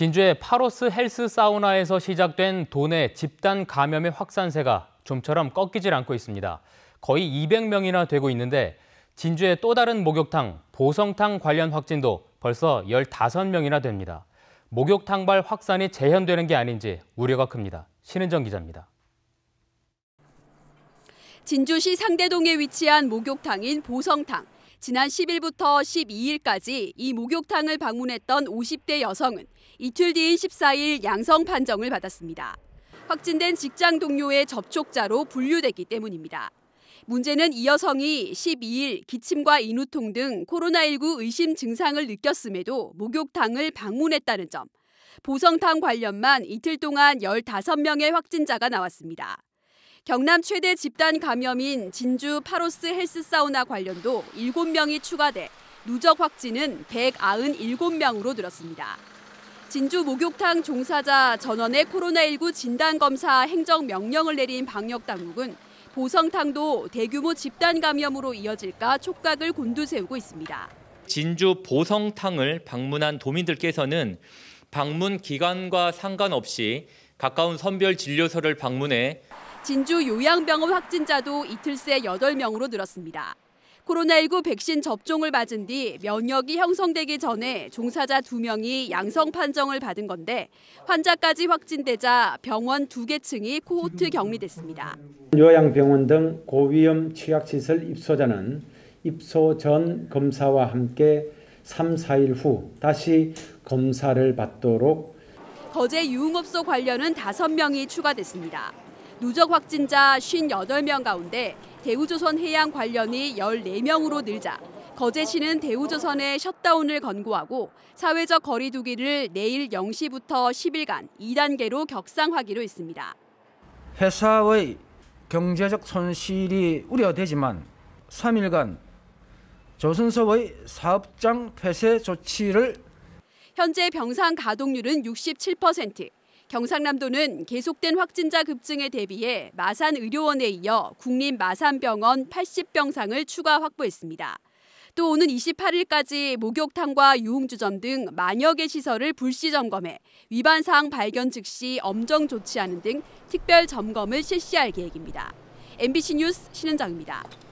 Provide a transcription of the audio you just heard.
진주의 파로스 헬스 사우나에서 시작된 도내 집단 감염의 확산세가 좀처럼 꺾이질 않고 있습니다. 거의 200명이나 되고 있는데 진주의 또 다른 목욕탕 보성탕 관련 확진도 벌써 15명이나 됩니다. 목욕탕발 확산이 재현되는 게 아닌지 우려가 큽니다. 신은정 기자입니다. 진주시 상대동에 위치한 목욕탕인 보성탕. 지난 10일부터 12일까지 이 목욕탕을 방문했던 50대 여성은 이틀 뒤인 14일 양성 판정을 받았습니다. 확진된 직장 동료의 접촉자로 분류됐기 때문입니다. 문제는 이 여성이 12일 기침과 인후통 등 코로나19 의심 증상을 느꼈음에도 목욕탕을 방문했다는 점. 보성탕 관련만 이틀 동안 15명의 확진자가 나왔습니다. 경남 최대 집단 감염인 진주 파로스 헬스 사우나 관련도 7명이 추가돼 누적 확진은 197명으로 늘었습니다. 진주 목욕탕 종사자 전원의 코로나19 진단검사 행정명령을 내린 방역당국은 보성탕도 대규모 집단 감염으로 이어질까 촉각을 곤두세우고 있습니다. 진주 보성탕을 방문한 도민들께서는 방문 기간과 상관없이 가까운 선별 진료소를 방문해 진주 요양병원 확진자도 이틀 새 8명으로 늘었습니다. 코로나19 백신 접종을 맞은 뒤 면역이 형성되기 전에 종사자 2명이 양성 판정을 받은 건데 환자까지 확진되자 병원 2개 층이 코호트 격리됐습니다. 요양병원 등 고위험 취약시설 입소자는 입소 전 검사와 함께 3, 4일 후 다시 검사를 받도록 거제 유흥업소 관련은 5명이 추가됐습니다. 누적 확진자 58명 가운데 대우조선 해양 관련이 14명으로 늘자 거제시는 대우조선의 셧다운을 권고하고 사회적 거리두기를 내일 0시부터 10일간 2단계로 격상하기로 했습니다. 회사의 경제적 손실이 우려되지만 3일간 조선소의 사업장 폐쇄 조치를 현재 병상 가동률은 67%, 경상남도는 계속된 확진자 급증에 대비해 마산의료원에 이어 국립마산병원 80병상을 추가 확보했습니다. 또 오는 28일까지 목욕탕과 유흥주점 등 만여 개 시설을 불시 점검해 위반 사항 발견 즉시 엄정 조치하는 등 특별 점검을 실시할 계획입니다. MBC 뉴스 신은정입니다.